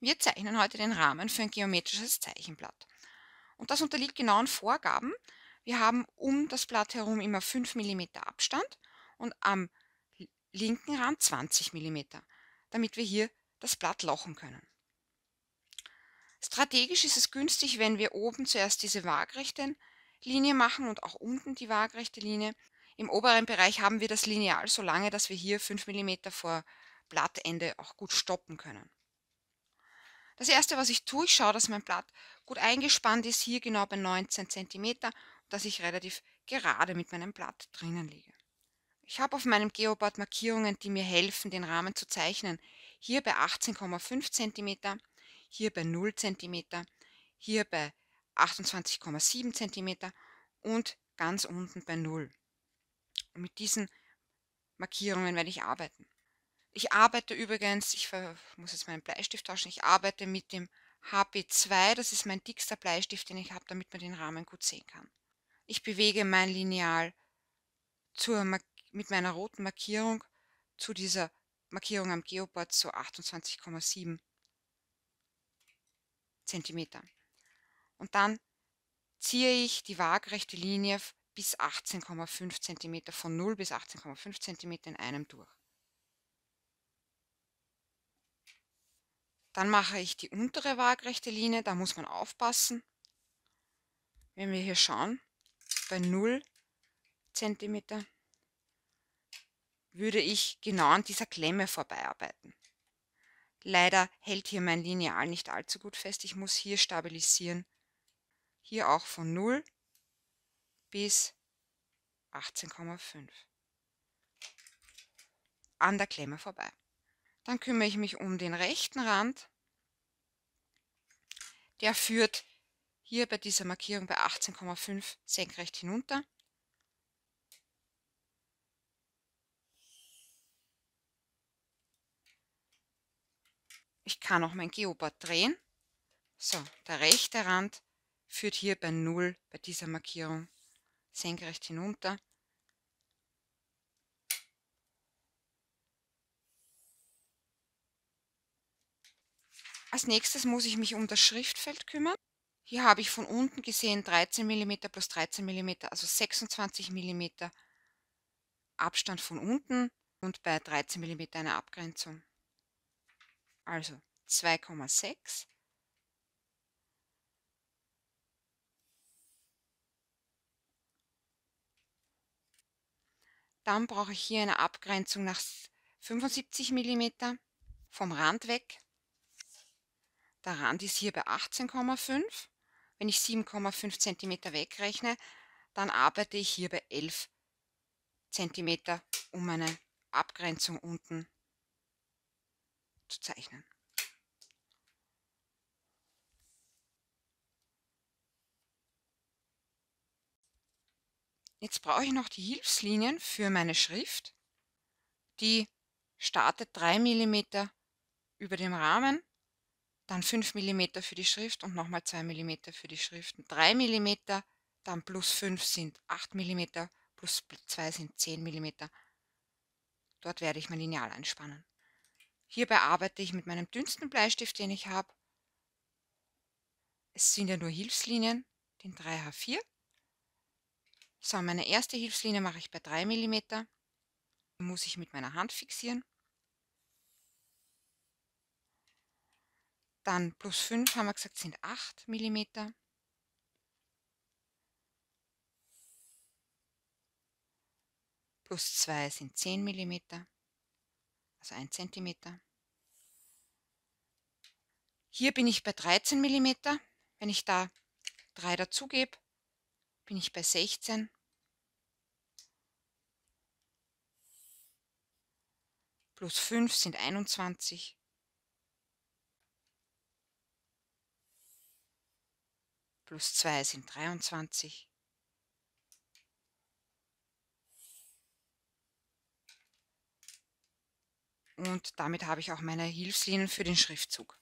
Wir zeichnen heute den Rahmen für ein geometrisches Zeichenblatt. Und das unterliegt genauen Vorgaben. Wir haben um das Blatt herum immer 5 mm Abstand und am linken Rand 20 mm, damit wir hier das Blatt lochen können. Strategisch ist es günstig, wenn wir oben zuerst diese waagrechte Linie machen und auch unten die waagrechte Linie. Im oberen Bereich haben wir das Lineal so lange, dass wir hier 5 mm vor Blattende auch gut stoppen können. Das erste, was ich tue, ich schaue, dass mein Blatt gut eingespannt ist, hier genau bei 19 cm, dass ich relativ gerade mit meinem Blatt drinnen liege. Ich habe auf meinem Geoboard Markierungen, die mir helfen, den Rahmen zu zeichnen. Hier bei 18,5 cm, hier bei 0 cm, hier bei 28,7 cm und ganz unten bei 0. Und mit diesen Markierungen werde ich arbeiten. Ich arbeite übrigens, ich muss jetzt meinen Bleistift tauschen, ich arbeite mit dem HB2, das ist mein dickster Bleistift, den ich habe, damit man den Rahmen gut sehen kann. Ich bewege mein Lineal zur, mit meiner roten Markierung zu dieser Markierung am Geoboard zu so 28,7 cm. Und dann ziehe ich die waagrechte Linie bis 18,5 Zentimeter von 0 bis 18,5 cm in einem durch. Dann mache ich die untere waagrechte Linie, da muss man aufpassen. Wenn wir hier schauen, bei 0 cm würde ich genau an dieser Klemme vorbeiarbeiten. Leider hält hier mein Lineal nicht allzu gut fest. Ich muss hier stabilisieren. Hier auch von 0 bis 18,5. An der Klemme vorbei. Dann kümmere ich mich um den rechten Rand. Der führt hier bei dieser Markierung bei 18,5 senkrecht hinunter. Ich kann auch mein Geobot drehen. So, der rechte Rand führt hier bei 0 bei dieser Markierung senkrecht hinunter. Als nächstes muss ich mich um das Schriftfeld kümmern. Hier habe ich von unten gesehen 13 mm plus 13 mm, also 26 mm Abstand von unten und bei 13 mm eine Abgrenzung. Also 2,6 Dann brauche ich hier eine Abgrenzung nach 75 mm vom Rand weg der Rand ist hier bei 18,5. Wenn ich 7,5 cm wegrechne, dann arbeite ich hier bei 11 cm, um eine Abgrenzung unten zu zeichnen. Jetzt brauche ich noch die Hilfslinien für meine Schrift. Die startet 3 mm über dem Rahmen dann 5 mm für die Schrift und nochmal 2 mm für die Schriften. 3 mm, dann plus 5 sind 8 mm, plus 2 sind 10 mm. Dort werde ich mein Lineal einspannen. Hierbei arbeite ich mit meinem dünnsten Bleistift, den ich habe. Es sind ja nur Hilfslinien, den 3H4. So, meine erste Hilfslinie mache ich bei 3 mm. Muss ich mit meiner Hand fixieren. Dann plus 5 haben wir gesagt, sind 8 mm. Plus 2 sind 10 mm, also 1 cm. Hier bin ich bei 13 mm. Wenn ich da 3 dazugebe, bin ich bei 16. Plus 5 sind 21. plus 2 sind 23. Und damit habe ich auch meine Hilfslinien für den Schriftzug.